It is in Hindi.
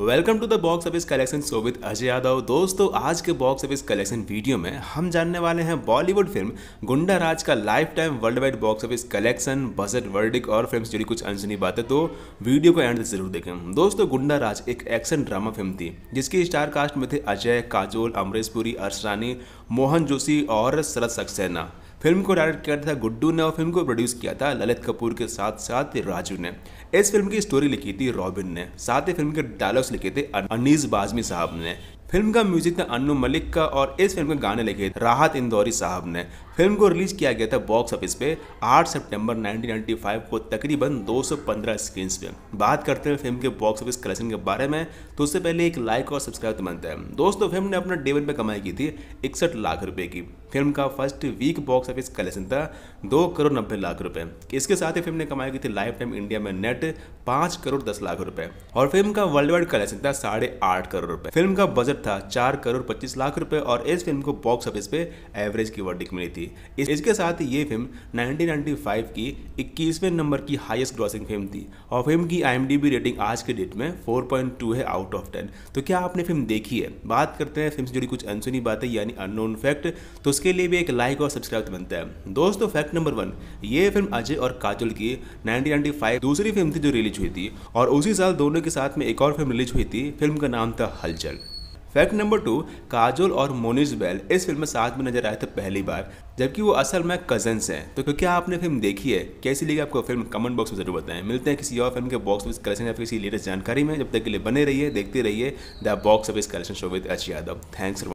welcome to the box office collection show with Ajay Yadav दोस्तों आज के बॉक्स ऑफिस कलेक्शन वीडियो में हम जानने वाले हैं बॉलीवुड फिल्म गुंडा राज का lifetime worldwide box office collection budget verdict और फिल्म जुड़ी कुछ अनसुनी बातें तो वीडियो को एंड जरूर देखें दोस्तों गुंडा राज एक एक्शन ड्रामा फिल्म थी जिसकी स्टार कास्ट में थे अजय काजोल अमरीश पुरी अर्श मोहन जोशी और शरद सक्सेना फिल्म को डायरेक्ट किया था गुड्डू ने और फिल्म को प्रोड्यूस किया था ललित कपूर के साथ साथ राजू ने इस फिल्म की स्टोरी लिखी थी रॉबिन ने साथ ही फिल्म के डायलॉग्स लिखे थे अनीस बाजमी साहब ने फिल्म का म्यूजिक था अनु मलिक का और इस फिल्म के गाने लिखे राहत इंदौरी साहब ने फिल्म को रिलीज किया गया था बॉक्स ऑफिस पे 8 सितंबर 1995 को तकरीबन 215 स्क्रीन पे बात करते हैं फिल्म के बॉक्स ऑफिस कलेक्शन के बारे में तो उससे पहले एक लाइक और सब्सक्राइब तो बनता है दोस्तों फिल्म ने अपना डे वन पे कमाई की थी इकसठ लाख रुपए की फिल्म का first week box office collection था दो करोड़ नब्बे लाख रुपए इसके साथ ही फिल्म ने कमाई की थी लाइफ टाइम इंडिया में नेट पाँच करोड़ दस लाख रुपए और फिल्म का वर्ल्ड वाइड कलेक्शन था साढ़े आठ करोड़ रुपए फिल्म का बजट था चार करोड़ पच्चीस लाख रुपए और इस फिल्म को बॉक्स ऑफिस पे एवरेज की वर्डिक मिली थी थी इसके साथ ही ये फिल्म 1995 की 21वें नंबर की हाईएस्ट ग्रॉसिंग फिल्म थी और फिल्म की आई रेटिंग आज के डेट में 4.2 है आउट ऑफ 10 तो क्या आपने फिल्म देखी है बात करते हैं फिल्म से जुड़ी कुछ अनसुनी बातें यानी अननोन फैक्ट तो उसके लिए भी एक लाइक और सब्सक्राइब बनता है दोस्तों फैक्ट नंबर वन ये फिल्म अजय और काजल की नाइनटीन दूसरी फिल्म थी जो रिलीज हुई थी और उसी साल दोनों के साथ में एक और फिल्म रिलीज हुई थी फिल्म का नाम था हलचल फैक्ट नंबर टू काजोल और मोनिज बैल इस फिल्म में साथ में नजर आए थे पहली बार जबकि वो असल में कजन्स हैं तो क्योंकि आपने फिल्म देखी है कैसी लगी आपको फिल्म कमेंट बॉक्स में जरूर बताएं मिलते हैं किसी और फिल्म के बॉक्स ऑफिस कलेक्शन या किसी लेटेस्ट जानकारी में जब तक के लिए बने रहिए देखते रहिए the box office collection show with H Yadav thanks